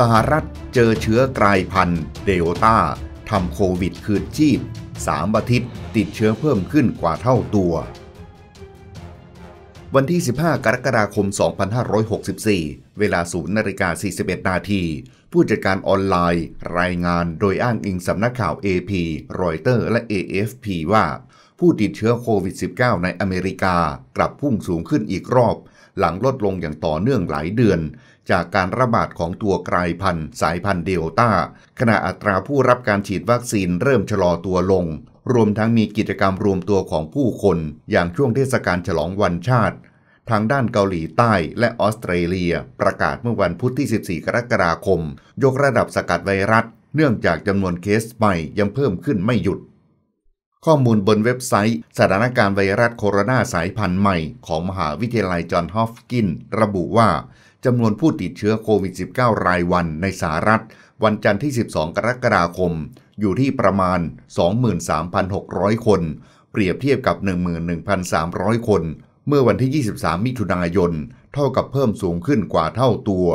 สหรัฐเจอเชื้อกลายพันธุ์เดลต้าทำโควิด คืนชีพสามอาทิตย์ติดเชื้อเพิ่มขึ้นกว่าเท่าตัว วันที่ 15 กรกฎาคม 2564 เวลา0นาฬิกา41นาทีผู้จัดการออนไลน์ รายงานโดยอ้างอิงสำนักข่าว AP รอยเตอร์ และ AFP ว่าผู้ติดเชื้อโควิด -19 ในอเมริกากลับพุ่งสูงขึ้นอีกรอบหลังลดลงอย่างต่อเนื่องหลายเดือน จากการระบาดของตัวกลายพันธุ์สายพันธุ์เดลต้า ขณะอัตราผู้รับการฉีดวัคซีนเริ่มชะลอตัวลง รวมทั้งมีกิจกรรมรวมตัวของผู้คนอย่างช่วงเทศกาลฉลองวันชาติ ทางด้านเกาหลีใต้และออสเตรเลีย ประกาศเมื่อวันพุธที่ 14 กรกฎาคม ยกระดับสกัดไวรัส เนื่องจากจำนวนเคสใหม่ยังเพิ่มขึ้นไม่หยุดข้อมูลบนเว็บไซต์สถานการณ์ไวรัสโคโรนาสายพันธุ์ใหม่ของมหาวิทยาลัยจอห์นฮอฟกิน ระบุว่าจำนวนผู้ติดเชื้อโควิด -19 รายวันในสหรัฐ วันจันทร์ที่ 12 กรกฎาคม อยู่ที่ประมาณ 23,600 คนเปรียบเทียบกับ 11,300 คน เมื่อวันที่ 23 มิถุนายนเท่ากับเพิ่มสูงขึ้นกว่าเท่าตัว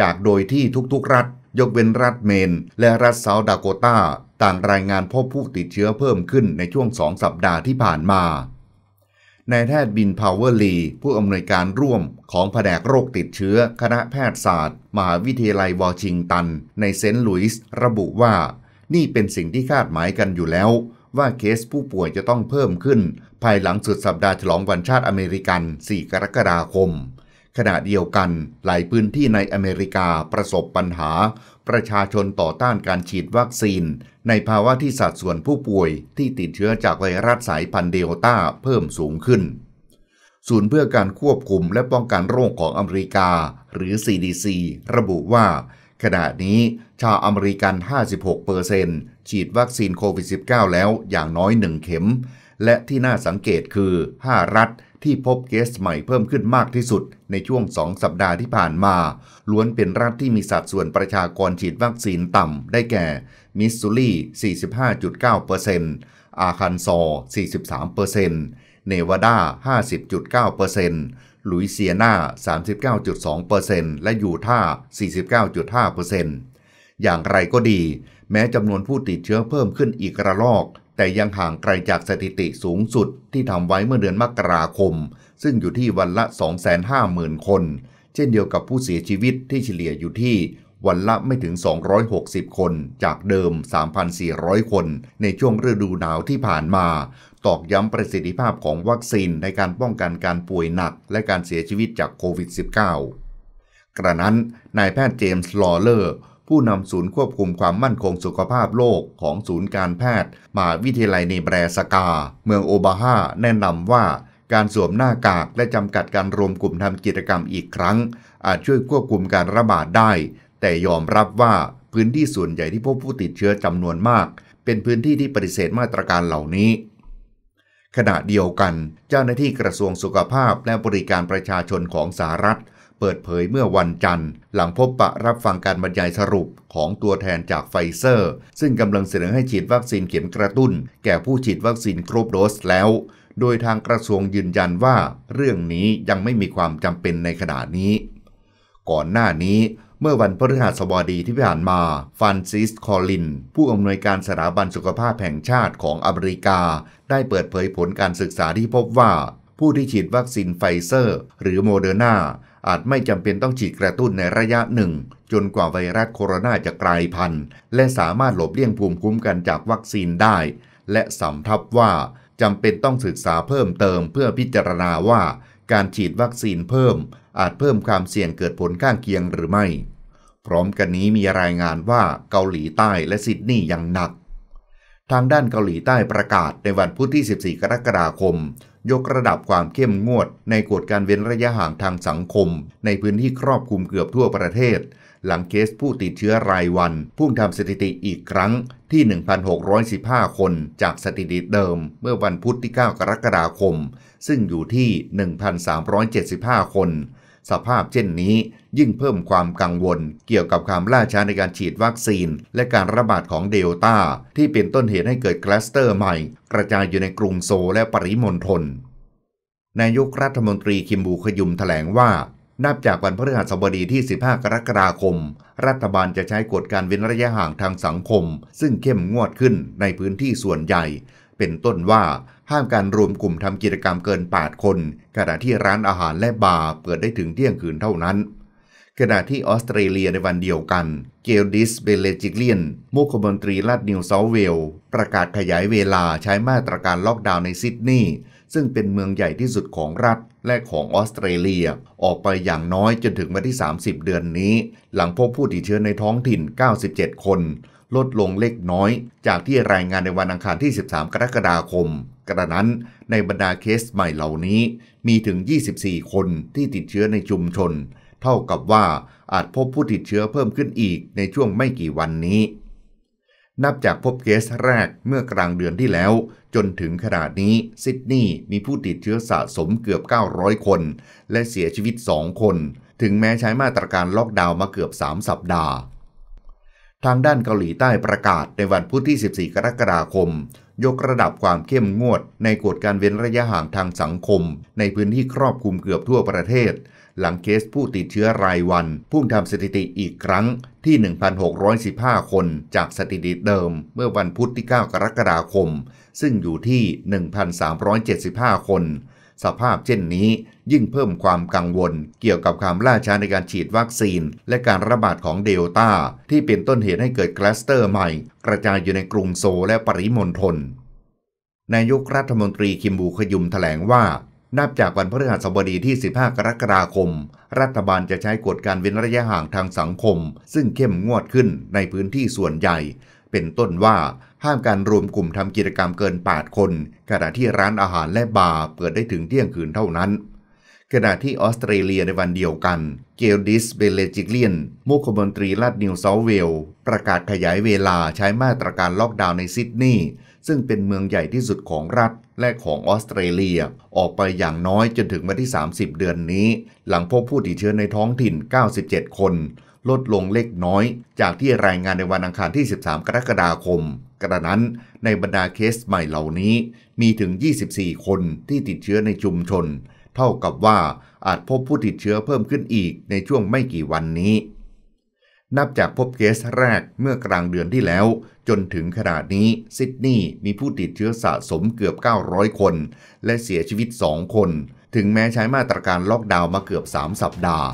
จากโดยที่ทุกๆรัฐ ยกเว้นรัฐเมน และรัฐเซาท์ดาโกตาต่างรายงานพบผู้ติดเชื้อเพิ่มขึ้นในช่วงสองสัปดาห์ที่ผ่านมานายแพทย์บินพาวเวอร์ลี ผู้อำนวยการร่วมของแผนกโรคติดเชื้อคณะแพทยศาสตร์ มหาวิทยาลัยวอชิงตัน ในเซนต์หลุยส์ระบุว่า นี่เป็นสิ่งที่คาดหมายกันอยู่แล้ว ว่าเคสผู้ป่วยจะต้องเพิ่มขึ้น ภายหลังสุดสัปดาห์ฉลองวันชาติอเมริกัน 4 กรกฎาคมขณะเดียวกันหลายพื้นที่ในอเมริกาประสบปัญหา ประชาชนต่อต้านการฉีดวัคซีน ในภาวะที่สัดส่วนผู้ป่วยที่ติดเชื้อจากไวรัสสายพันธุ์เดลต้าเพิ่มสูงขึ้น ศูนย์เพื่อการควบคุมและป้องกันโรคของอเมริกาหรือ CDC ระบุว่า ขณะนี้ชาวอเมริกัน 56%ฉีดวัคซีนโควิด -19 แล้วอย่างน้อย1เข็มและที่น่าสังเกตคือ 5 รัฐที่พบเคสใหม่เพิ่มขึ้นมากที่สุดในช่วง 2 สัปดาห์ที่ผ่านมา ล้วนเป็นรัฐที่มีสัดส่วนประชากรฉีดวัคซีนต่ำได้แก่มิสซูรี 45.9%อาคันซอ43%เนวาดา 50.9%ลุยเซียนา 39.2%และยูทาห์ 49.5%อย่างไรก็ดี แม้จำนวนผู้ติดเชื้อเพิ่มขึ้นอีกระลอกแต่ยังห่างไกลจากสถิติสูงสุดที่ทำไว้เมื่อเดือนมกราคม ซึ่งอยู่ที่วันละ 250,000 คน เช่นเดียวกับผู้เสียชีวิตที่เฉลี่ยอยู่ที่วันละไม่ถึง 260 คนจากเดิม 3,400 คน ในช่วงฤดูหนาวที่ผ่านมา ตอกย้ำประสิทธิภาพของวัคซีนในการป้องกันการป่วยหนักและการเสียชีวิตจากโควิด -19 กระนั้นนายแพทย์เจมส์ ลอเลอร์ผู้นำศูนย์ควบคุมความมั่นคงสุขภาพโลกของศูนย์การแพทย์มาวิทยาลัยเนแบรสกา เมืองโอบาฮาแนะนำว่าการสวมหน้ากากและจำกัดการรวมกลุ่มทำกิจกรรมอีกครั้งอาจช่วยควบคุมการระบาดได้ แต่ยอมรับว่าพื้นที่ส่วนใหญ่ที่พบผู้ติดเชื้อจำนวนมาก เป็นพื้นที่ที่ปฏิเสธมาตรการเหล่านี้ ขณะเดียวกันเจ้าหน้าที่กระทรวงสุขภาพและบริการประชาชนของสหรัฐเปิดเผยเมื่อวันจันทร์หลังพบปะ รับฟังการบรรยายสรุปของตัวแทนจากไฟเซอร์ ซึ่งกำลังเสนอให้ฉีดวัคซีนเข็มกระตุ้น แก่ผู้ฉีดวัคซีนครบโดสแล้ว โดยทางกระทรวงยืนยันว่าเรื่องนี้ยังไม่มีความจำเป็นในขณะนี้ ก่อนหน้านี้เมื่อวันพฤหัสบดีที่ผ่านมาฟันซิสคอลินผู้อำนวยการสถาบันสุขภาพแห่งชาติของอเมริกา ได้เปิดเผยผลการศึกษาที่พบว่า ผู้ที่ฉีดวัคซีนไฟเซอร์หรือโมเดอร์นาอาจไม่จำเป็นต้องฉีดกระตุ้นในระยะหนึ่งจนกว่าไวรัสโคโรนาจะกลายพันธุ์ และสามารถหลบเลี่ยงภูมิคุ้มกันจากวัคซีนได้ และสำทับว่าจำเป็นต้องศึกษาเพิ่มเติมเพื่อพิจารณาว่า การฉีดวัคซีนเพิ่ม อาจเพิ่มความเสี่ยงเกิดผลข้างเคียงหรือไม่ พร้อมกันนี้มีรายงานว่าเกาหลีใต้และซิดนีย์ยังหนัก ทางด้านเกาหลีใต้ประกาศในวันพุธที่ 14 กรกฎาคมยกระดับความเข้มงวดในกฎการเว้นระยะห่างทางสังคม ในพื้นที่ครอบคลุมเกือบทั่วประเทศ หลังเคสผู้ติดเชื้อรายวัน พุ่งทำสถิติอีกครั้งที่ 1,615 คนจากสถิติเดิมเมื่อวันพุธที่ 9 กรกฎาคม ซึ่งอยู่ที่ 1,375 คนสภาพเช่นนี้ยิ่งเพิ่มความกังวลเกี่ยวกับความล่าช้าในการฉีดวัคซีน และการระบาดของเดลต้า ที่เป็นต้นเหตุให้เกิดคลัสเตอร์ใหม่ กระจายอยู่ในกรุงโซ และปริมณฑล นายกรัฐมนตรีคิมบูขยุมถแถลงว่า นับจากวันพฤหัสบดีที่ 15 กรกฎาคม รัฐบาลจะใช้กฎการเว้นระยะห่างทางสังคม ซึ่งเข้มงวดขึ้นในพื้นที่ส่วนใหญ่ เป็นต้นว่าห้ามการรวมกลุ่มทำกิจกรรมเกิน8คน ขณะที่ร้านอาหารและบาร์เปิดได้ถึงเที่ยงคืนเท่านั้น ขณะที่ออสเตรเลียในวันเดียวกัน เกลดิส เบเลจิกเลียน มุขมนตรีรัฐนิวเซาเวล ประกาศขยายเวลาใช้มาตรการล็อกดาวน์ในซิดนีย์ ซึ่งเป็นเมืองใหญ่ที่สุดของรัฐแรกของออสเตรเลียออกไปอย่างน้อยจนถึงวันที่ 30 เดือนนี้ หลังพบผู้ติดเชื้อในท้องถิ่น 97 คน ลดลงเล็กน้อย จากที่รายงานในวันอังคารที่ 13 กรกฎาคม กระนั้นในบรรดาเคสใหม่เหล่านี้ มีถึง 24 คนที่ติดเชื้อในชุมชน เท่ากับว่าอาจพบผู้ติดเชื้อเพิ่มขึ้นอีกในช่วงไม่กี่วันนี้นับจากพบเคสแรกเมื่อกลางเดือนที่แล้ว จนถึงขนาดนี้ ซิดนีย์มีผู้ติดเชื้อสะสมเกือบ 900 คน และเสียชีวิต 2 คน ถึงแม้ใช้มาตรการล็อกดาวน์มาเกือบ 3 สัปดาห์ ทางด้านเกาหลีใต้ประกาศในวันพุธที่ 14 กรกฎาคม ยกระดับความเข้มงวดในกฎการเว้นระยะห่างทางสังคมในพื้นที่ครอบคลุมเกือบทั่วประเทศหลังเคสผู้ติดเชื้อรายวันพุ่งทำสถิติอีกครั้งที่ 1,615 คน จากสถิติเดิมเมื่อวันพุธที่ 9 กรกฎาคม ซึ่งอยู่ที่ 1,375 คน สภาพเช่นนี้ยิ่งเพิ่มความกังวล เกี่ยวกับความล่าช้าในการฉีดวัคซีน และการระบาดของเดลต้าที่เป็นต้นเหตุให้เกิดคลัสเตอร์ใหม่ กระจายอยู่ในกรุงโซ และปริมณฑล นายกรัฐมนตรีคิมบูขยุมถแถลงว่านับจากวันพฤหัสบดีที่ 15 กรกฎาคม รัฐบาลจะใช้กฎการเว้นระยะห่างทางสังคม ซึ่งเข้มงวดขึ้นในพื้นที่ส่วนใหญ่ เป็นต้นว่าห้ามการรวมกลุ่มทำกิจกรรมเกิน 8 คน ขณะที่ร้านอาหารและบาร์เปิดได้ถึงเที่ยงคืนเท่านั้น ขณะที่ออสเตรเลียในวันเดียวกัน เกลดิสเบเลจิกเลียนมุขมนตรีรัฐนิวเซาเวลประกาศขยายเวลาใช้มาตรการล็อกดาวน์ในซิดนีย์ซึ่งเป็นเมืองใหญ่ที่สุดของรัฐและของออสเตรเลีย ออกไปอย่างน้อยจนถึงวันที่ 30 เดือนนี้ หลังพบผู้ติดเชื้อในท้องถิ่น 97 คน ลดลงเล็กน้อยจากที่รายงานในวันอังคารที่ 13 กรกฎาคม กระนั้นในบรรดาเคสใหม่เหล่านี้ มีถึง 24 คนที่ติดเชื้อในชุมชน เท่ากับว่าอาจพบผู้ติดเชื้อเพิ่มขึ้นอีกในช่วงไม่กี่วันนี้นับจากพบเคสแรกเมื่อกลางเดือนที่แล้ว จนถึงขนาดนี้ ซิดนีย์มีผู้ติดเชื้อสะสมเกือบ 900 คน และเสียชีวิต 2 คน ถึงแม้ใช้มาตรการล็อกดาวน์มาเกือบ 3 สัปดาห์